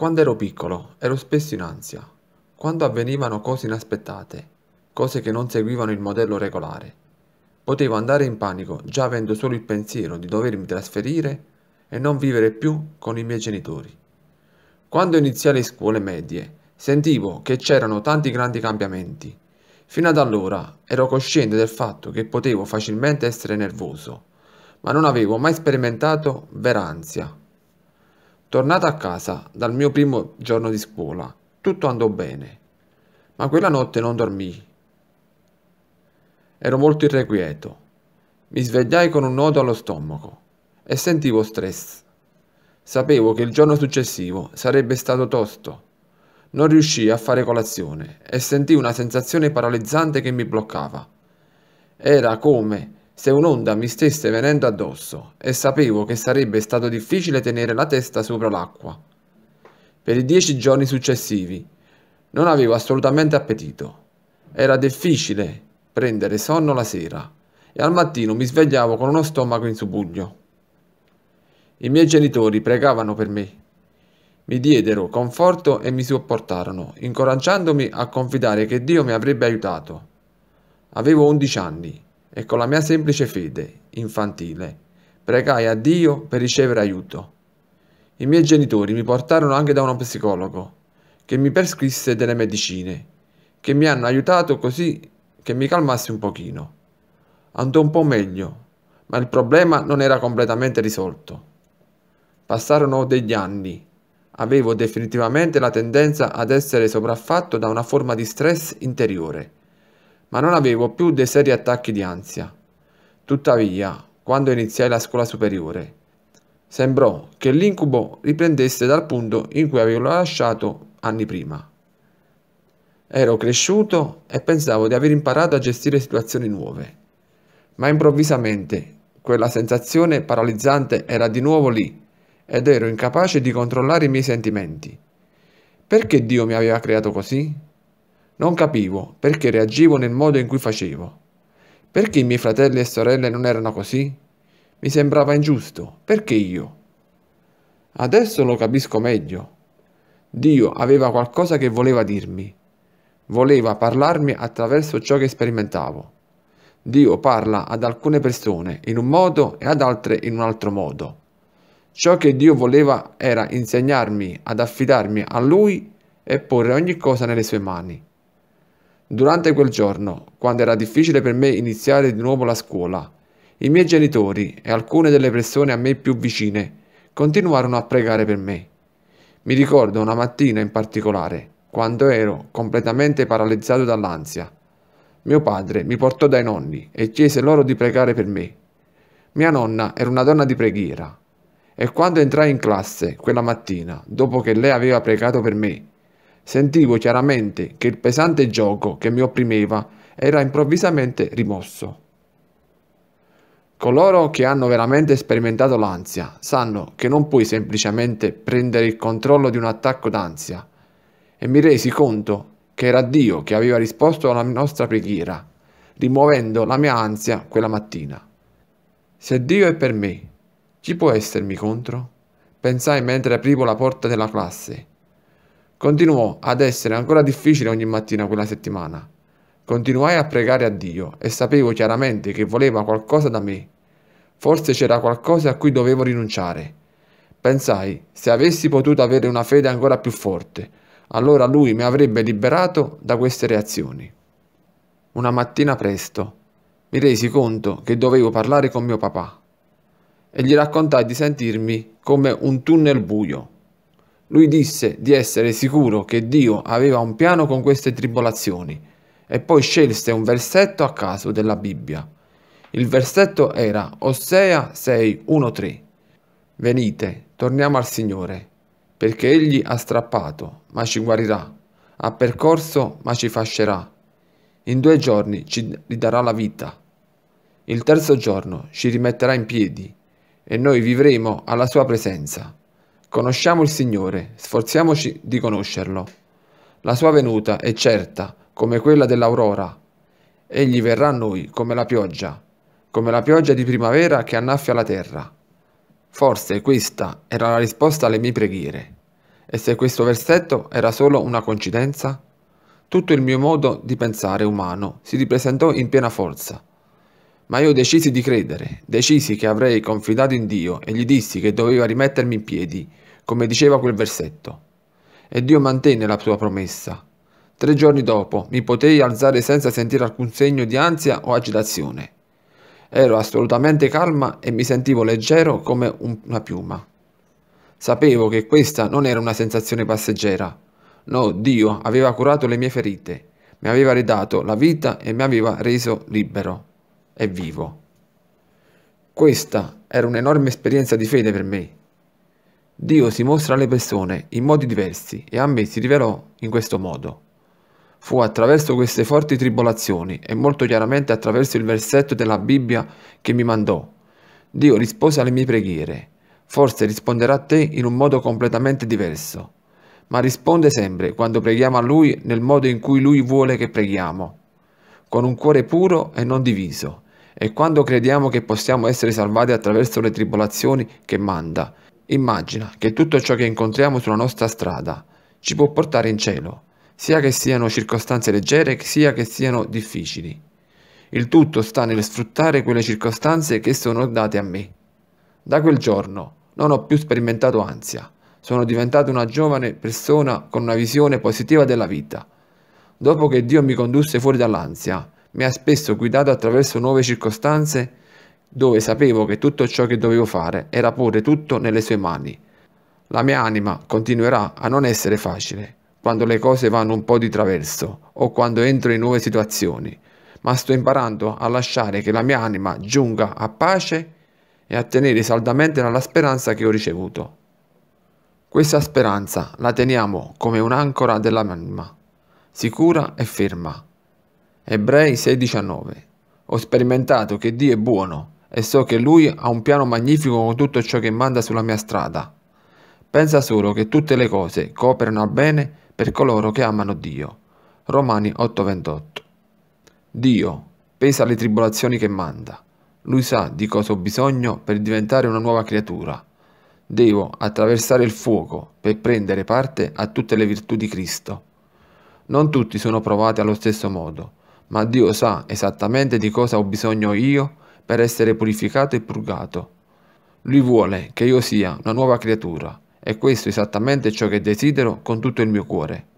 Quando ero piccolo ero spesso in ansia, quando avvenivano cose inaspettate, cose che non seguivano il modello regolare. Potevo andare in panico già avendo solo il pensiero di dovermi trasferire e non vivere più con i miei genitori. Quando iniziai le scuole medie, sentivo che c'erano tanti grandi cambiamenti. Fino ad allora ero cosciente del fatto che potevo facilmente essere nervoso, ma non avevo mai sperimentato vera ansia. Tornato a casa dal mio primo giorno di scuola, tutto andò bene, ma quella notte non dormii. Ero molto irrequieto. Mi svegliai con un nodo allo stomaco e sentivo stress. Sapevo che il giorno successivo sarebbe stato tosto. Non riuscii a fare colazione e sentii una sensazione paralizzante che mi bloccava. Era come se un'onda mi stesse venendo addosso e sapevo che sarebbe stato difficile tenere la testa sopra l'acqua. Per i dieci giorni successivi non avevo assolutamente appetito. Era difficile prendere sonno la sera e al mattino mi svegliavo con uno stomaco in subuglio. I miei genitori pregavano per me. Mi diedero conforto e mi sopportarono, incoraggiandomi a confidare che Dio mi avrebbe aiutato. Avevo undici anni e con la mia semplice fede infantile pregai a Dio per ricevere aiuto. I miei genitori mi portarono anche da uno psicologo che mi prescrisse delle medicine che mi hanno aiutato così che mi calmassi un pochino. Andò un po' meglio, ma il problema non era completamente risolto. Passarono degli anni. Avevo definitivamente la tendenza ad essere sopraffatto da una forma di stress interiore ma non avevo più dei seri attacchi di ansia. Tuttavia, quando iniziai la scuola superiore, sembrò che l'incubo riprendesse dal punto in cui avevo lasciato anni prima. Ero cresciuto e pensavo di aver imparato a gestire situazioni nuove, ma improvvisamente quella sensazione paralizzante era di nuovo lì ed ero incapace di controllare i miei sentimenti. Perché Dio mi aveva creato così? Non capivo perché reagivo nel modo in cui facevo. Perché i miei fratelli e sorelle non erano così? Mi sembrava ingiusto. Perché io? Adesso lo capisco meglio. Dio aveva qualcosa che voleva dirmi. Voleva parlarmi attraverso ciò che sperimentavo. Dio parla ad alcune persone in un modo e ad altre in un altro modo. Ciò che Dio voleva era insegnarmi ad affidarmi a Lui e porre ogni cosa nelle sue mani. Durante quel giorno, quando era difficile per me iniziare di nuovo la scuola, i miei genitori e alcune delle persone a me più vicine continuarono a pregare per me. Mi ricordo una mattina in particolare, quando ero completamente paralizzato dall'ansia. Mio padre mi portò dai nonni e chiese loro di pregare per me. Mia nonna era una donna di preghiera e quando entrai in classe quella mattina, dopo che lei aveva pregato per me, Sentivo chiaramente che il pesante gioco che mi opprimeva era improvvisamente rimosso. Coloro che hanno veramente sperimentato l'ansia sanno che non puoi semplicemente prendere il controllo di un attacco d'ansia e mi resi conto che era Dio che aveva risposto alla nostra preghiera, rimuovendo la mia ansia quella mattina. Se Dio è per me, chi può essermi contro? Pensai mentre aprivo la porta della classe Continuò ad essere ancora difficile ogni mattina quella settimana. Continuai a pregare a Dio e sapevo chiaramente che voleva qualcosa da me. Forse c'era qualcosa a cui dovevo rinunciare. Pensai, se avessi potuto avere una fede ancora più forte, allora lui mi avrebbe liberato da queste reazioni. Una mattina presto mi resi conto che dovevo parlare con mio papà e gli raccontai di sentirmi come un tunnel buio lui disse di essere sicuro che Dio aveva un piano con queste tribolazioni e poi scelse un versetto a caso della Bibbia. Il versetto era Osea 6:1-3. Venite, torniamo al Signore, perché Egli ha strappato, ma ci guarirà, ha percorso, ma ci fascerà. In due giorni ci ridarà la vita. Il terzo giorno ci rimetterà in piedi e noi vivremo alla sua presenza. Conosciamo il Signore, sforziamoci di conoscerlo. La sua venuta è certa, come quella dell'aurora. Egli verrà a noi come la pioggia, come la pioggia di primavera che annaffia la terra. Forse questa era la risposta alle mie preghiere. E se questo versetto era solo una coincidenza? Tutto il mio modo di pensare umano si ripresentò in piena forza. Ma io decisi di credere, decisi che avrei confidato in Dio e gli dissi che doveva rimettermi in piedi, come diceva quel versetto. E Dio mantenne la sua promessa. Tre giorni dopo mi potei alzare senza sentire alcun segno di ansia o agitazione. Ero assolutamente calma e mi sentivo leggero come una piuma. Sapevo che questa non era una sensazione passeggera. No, Dio aveva curato le mie ferite, mi aveva ridato la vita e mi aveva reso libero è vivo. Questa era un'enorme esperienza di fede per me. Dio si mostra alle persone in modi diversi e a me si rivelò in questo modo. Fu attraverso queste forti tribolazioni e molto chiaramente attraverso il versetto della Bibbia che mi mandò. Dio rispose alle mie preghiere. Forse risponderà a te in un modo completamente diverso, ma risponde sempre quando preghiamo a Lui nel modo in cui Lui vuole che preghiamo, con un cuore puro e non diviso e quando crediamo che possiamo essere salvati attraverso le tribolazioni che manda. Immagina che tutto ciò che incontriamo sulla nostra strada ci può portare in cielo, sia che siano circostanze leggere, sia che siano difficili. Il tutto sta nel sfruttare quelle circostanze che sono date a me. Da quel giorno non ho più sperimentato ansia, sono diventato una giovane persona con una visione positiva della vita. Dopo che Dio mi condusse fuori dall'ansia, mi ha spesso guidato attraverso nuove circostanze dove sapevo che tutto ciò che dovevo fare era porre tutto nelle sue mani. La mia anima continuerà a non essere facile quando le cose vanno un po' di traverso o quando entro in nuove situazioni, ma sto imparando a lasciare che la mia anima giunga a pace e a tenere saldamente la speranza che ho ricevuto. Questa speranza la teniamo come un'ancora dell'anima, sicura e ferma Ebrei 6:19. Ho sperimentato che Dio è buono e so che Lui ha un piano magnifico con tutto ciò che manda sulla mia strada. Pensa solo che tutte le cose cooperano a bene per coloro che amano Dio. Romani 8:28. Dio pesa le tribolazioni che manda. Lui sa di cosa ho bisogno per diventare una nuova creatura. Devo attraversare il fuoco per prendere parte a tutte le virtù di Cristo. Non tutti sono provati allo stesso modo ma Dio sa esattamente di cosa ho bisogno io per essere purificato e purgato. Lui vuole che io sia una nuova creatura e questo è esattamente ciò che desidero con tutto il mio cuore.